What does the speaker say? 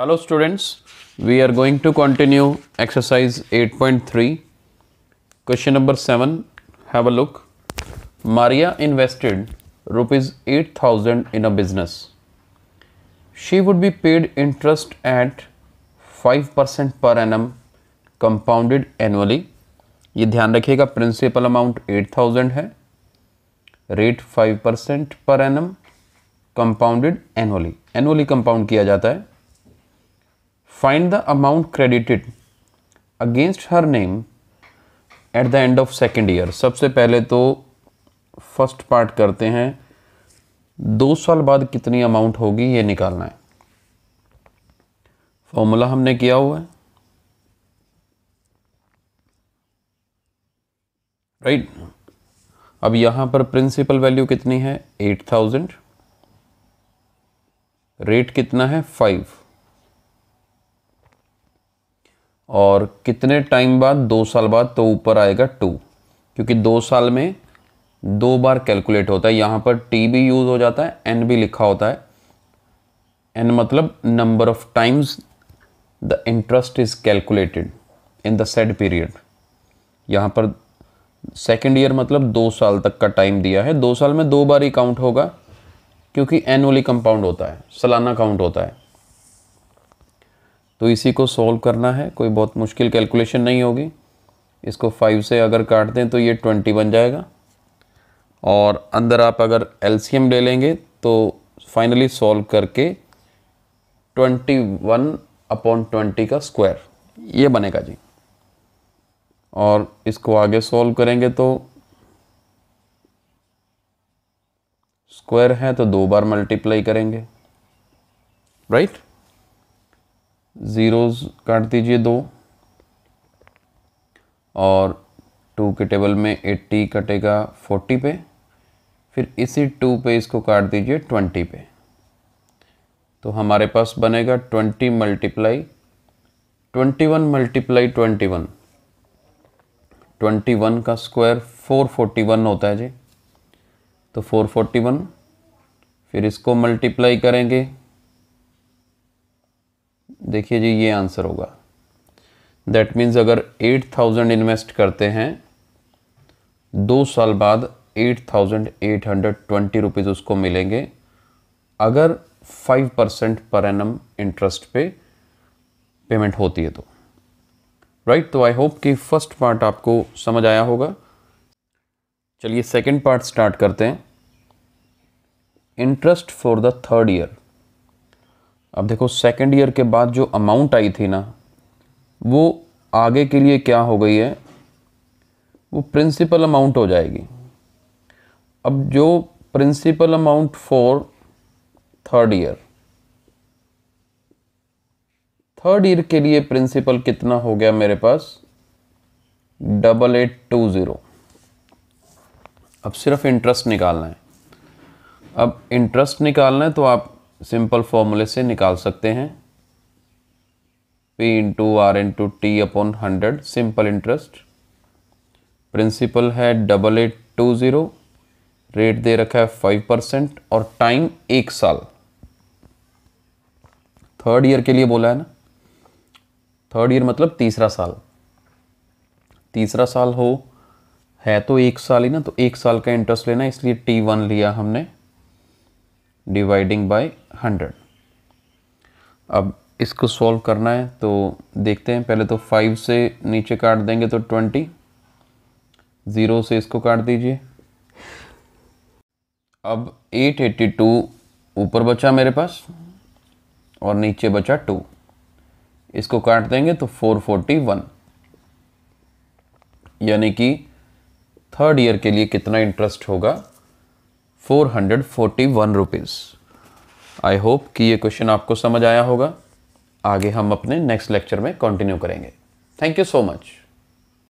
Hello students we are going to continue exercise 8.3 question number seven have a look Maria invested rupees eight thousand in a business she would be paid interest at five percent पर annum compounded annually ये ध्यान रखिएगा principal amount eight thousand है rate five percent पर annum compounded annually annually compound किया जाता है find the amount credited against her name at the end of second year सबसे पहले तो फर्स्ट पार्ट करते हैं दो साल बाद कितनी अमाउंट होगी ये निकालना है फॉर्मूला हमने किया हुआ है राइट right? अब यहां पर प्रिंसिपल वैल्यू कितनी है एट थाउजेंड रेट कितना है फाइव और कितने टाइम बाद दो साल बाद तो ऊपर आएगा टू क्योंकि दो साल में दो बार कैलकुलेट होता है यहाँ पर टी भी यूज़ हो जाता है एन भी लिखा होता है एन मतलब number of times the interest is calculated in the said period यहाँ पर सेकेंड ईयर मतलब दो साल तक का टाइम दिया है दो साल में दो बार ही काउंट होगा क्योंकि एनुअली कंपाउंड होता है सालाना काउंट होता है तो इसी को सॉल्व करना है कोई बहुत मुश्किल कैलकुलेशन नहीं होगी इसको फाइव से अगर काट दें तो ये ट्वेंटी बन जाएगा और अंदर आप अगर एलसीएम ले लेंगे तो फाइनली सॉल्व करके ट्वेंटी वन अपॉन ट्वेंटी का स्क्वायर ये बनेगा जी और इसको आगे सॉल्व करेंगे तो स्क्वायर है तो दो बार मल्टीप्लाई करेंगे राइट right? ज़ीरोज़ काट दीजिए दो और टू के टेबल में एट्टी कटेगा फोर्टी पे फिर इसी टू पे इसको काट दीजिए ट्वेंटी पे तो हमारे पास बनेगा twenty multiply twenty one multiply twenty one twenty one का स्क्वायर फोर फोर्टी वन होता है जी तो फोर फोर्टी वन फिर इसको मल्टीप्लाई करेंगे देखिए जी ये आंसर होगा दैट मीन्स अगर एट थाउजेंड इन्वेस्ट करते हैं दो साल बाद eight thousand eight hundred twenty rupees उसको मिलेंगे अगर फाइव परसेंट पर एन इंटरेस्ट पे पेमेंट होती है तो राइट right? तो आई होप कि फर्स्ट पार्ट आपको समझ आया होगा चलिए सेकंड पार्ट स्टार्ट करते हैं interest for the third year अब देखो सेकेंड ईयर के बाद जो अमाउंट आई थी ना वो आगे के लिए क्या हो गई है वो प्रिंसिपल अमाउंट हो जाएगी अब जो principal amount for third year third year के लिए प्रिंसिपल कितना हो गया मेरे पास डबल एट टू ज़ीरो अब सिर्फ इंटरेस्ट निकालना है अब इंटरेस्ट निकालना है तो आप सिंपल फॉर्मूले से निकाल सकते हैं P into R into T upon hundred simple interest principal है double eight two zero rate दे रखा है फाइव परसेंट और टाइम एक साल थर्ड ईयर के लिए बोला है ना थर्ड ईयर मतलब तीसरा साल तीसरा साल हो है तो एक साल ही ना तो एक साल का इंटरेस्ट लेना इसलिए टी वन लिया हमने डिवाइडिंग बाय हंड्रेड अब इसको सॉल्व करना है तो देखते हैं पहले तो फाइव से नीचे काट देंगे तो ट्वेंटी ज़ीरो से इसको काट दीजिए अब एट एट्टी टू ऊपर बचा मेरे पास और नीचे बचा टू इसको काट देंगे तो फोर फोर्टी वन यानी कि थर्ड ईयर के लिए कितना इंटरेस्ट होगा four hundred forty one rupees I hope कि ये क्वेश्चन आपको समझ आया होगा आगे हम अपने नेक्स्ट लेक्चर में कंटिन्यू करेंगे थैंक यू सो मच